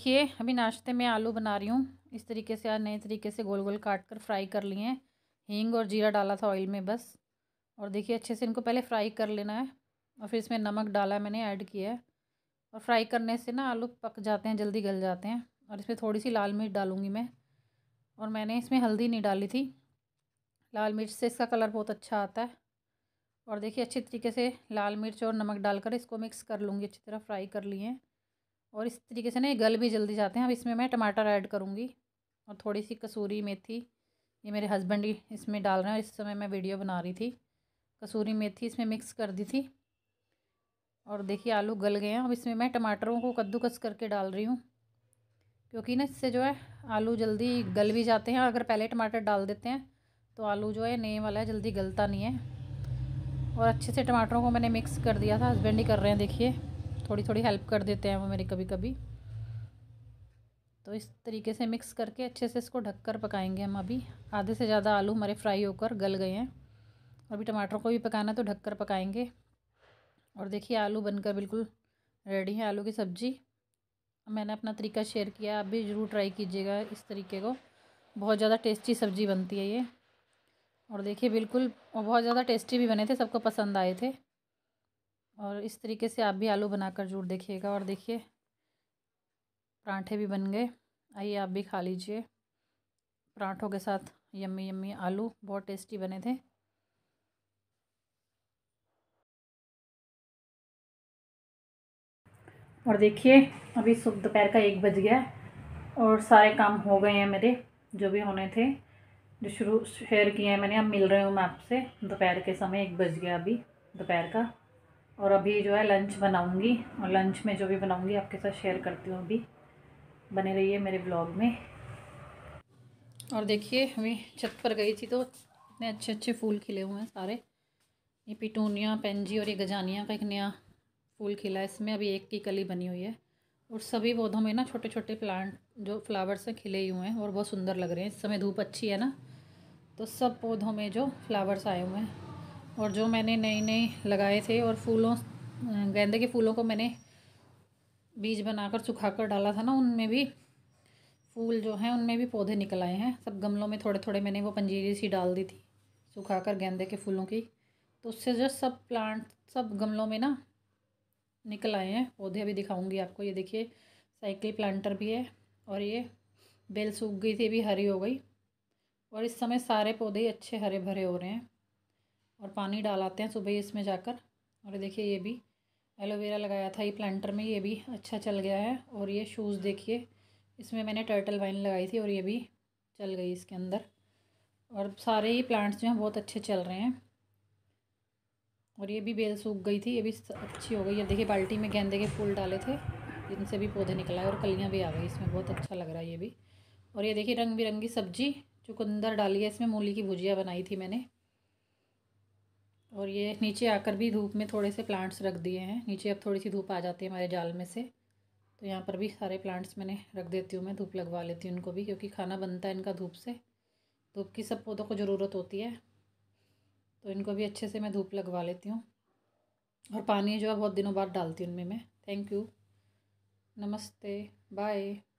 देखिए अभी नाश्ते में आलू बना रही हूँ इस तरीके से नए तरीके से गोल गोल काट कर फ्राई कर लिए हैं हींग और जीरा डाला था ऑयल में बस और देखिए अच्छे से इनको पहले फ्राई कर लेना है और फिर इसमें नमक डाला है मैंने ऐड किया है और फ्राई करने से ना आलू पक जाते हैं जल्दी गल जाते हैं और इसमें थोड़ी सी लाल मिर्च डालूंगी मैं और मैंने इसमें हल्दी नहीं डाली थी लाल मिर्च से इसका कलर बहुत अच्छा आता है और देखिए अच्छे तरीके से लाल मिर्च और नमक डालकर इसको मिक्स कर लूँगी अच्छी तरह फ्राई कर लिए हैं और इस तरीके से ना ये गल भी जल्दी जाते हैं अब इसमें मैं टमाटर ऐड करूँगी और थोड़ी सी कसूरी मेथी ये मेरे हस्बैंड ही इसमें डाल रहे हैं और इस समय मैं वीडियो बना रही थी कसूरी मेथी इसमें मिक्स कर दी थी और देखिए आलू गल गए हैं अब इसमें मैं टमाटरों को कद्दूकस करके डाल रही हूँ क्योंकि ना इससे जो है आलू जल्दी गल भी जाते हैं अगर पहले टमाटर डाल देते हैं तो आलू जो है नए वाला है जल्दी गलता नहीं है और अच्छे से टमाटरों को मैंने मिक्स कर दिया था हस्बैंड ही कर रहे हैं देखिए थोड़ी थोड़ी हेल्प कर देते हैं वो मेरे कभी कभी तो इस तरीके से मिक्स करके अच्छे से इसको ढककर पकाएंगे हम अभी आधे से ज़्यादा आलू हमारे फ्राई होकर गल गए हैं अभी टमाटर को भी पकाना तो ढककर पकाएंगे और देखिए आलू बनकर बिल्कुल रेडी है आलू की सब्ज़ी मैंने अपना तरीका शेयर किया आप भी ज़रूर ट्राई कीजिएगा इस तरीके को बहुत ज़्यादा टेस्टी सब्ज़ी बनती है ये और देखिए बिल्कुल और बहुत ज़्यादा टेस्टी भी बने थे सबको पसंद आए थे और इस तरीके से आप भी आलू बनाकर जरूर देखिएगा और देखिए पराठे भी बन गए आइए आप भी खा लीजिए पराठों के साथ यम्मी यम्मी आलू बहुत टेस्टी बने थे और देखिए अभी सुबह दोपहर का एक बज गया और सारे काम हो गए हैं मेरे जो भी होने थे जो शुरू शेयर किए हैं मैंने अब मिल रहे हूँ मैं आपसे दोपहर के समय एक बज गया अभी दोपहर का और अभी जो है लंच बनाऊंगी और लंच में जो भी बनाऊंगी आपके साथ शेयर करती हूँ अभी बने रहिए मेरे ब्लॉग में और देखिए हमें छत पर गई थी तो इतने अच्छे अच्छे फूल खिले हुए हैं सारे ये पिटूनिया पेंजी और ये गजानिया का एक नया फूल खिला है इसमें अभी एक की कली बनी हुई है और सभी पौधों में ना छोटे छोटे प्लांट जो फ्लावर्स हैं खिले हुए हैं और बहुत सुंदर लग रहे हैं इस समय धूप अच्छी है ना तो सब पौधों में जो फ्लावर्स आए हुए हैं और जो मैंने नए नए लगाए थे और फूलों गेंदे के फूलों को मैंने बीज बनाकर सुखाकर डाला था ना उनमें भी फूल जो हैं उनमें भी पौधे निकल आए हैं सब गमलों में थोड़े थोड़े मैंने वो पंजीरी सी डाल दी थी सुखाकर गेंदे के फूलों की तो उससे जो सब प्लांट सब गमलों में ना निकल आए हैं पौधे भी दिखाऊंगी आपको ये देखिए साइकिल प्लांटर भी है और ये बेल सूख गई थी भी हरी हो गई और इस समय सारे पौधे अच्छे हरे भरे हो रहे हैं और पानी डालाते हैं सुबह इसमें जाकर और देखिए ये भी एलोवेरा लगाया था ये प्लांटर में ये भी अच्छा चल गया है और ये शूज़ देखिए इसमें मैंने टर्टल वाइन लगाई थी और ये भी चल गई इसके अंदर और सारे ही प्लांट्स जो हैं बहुत अच्छे चल रहे हैं और ये भी बेल सूख गई थी ये भी अच्छी हो गई है देखिए बाल्टी में गेंदे के फूल डाले थे इनसे भी पौधे निकलाए और कलियाँ भी आ गई इसमें बहुत अच्छा लग रहा है ये भी और ये देखिए रंग बिरंगी सब्जी चुकंदर डाली है इसमें मूली की भुजिया बनाई थी मैंने और ये नीचे आकर भी धूप में थोड़े से प्लांट्स रख दिए हैं नीचे अब थोड़ी सी धूप आ जाती है हमारे जाल में से तो यहाँ पर भी सारे प्लांट्स मैंने रख देती हूँ मैं धूप लगवा लेती हूँ उनको भी क्योंकि खाना बनता है इनका धूप से धूप की सब पौधों को ज़रूरत होती है तो इनको भी अच्छे से मैं धूप लगवा लेती हूँ और पानी जो है बहुत दिनों बाद डालती हूँ उनमें मैं थैंक यू नमस्ते बाय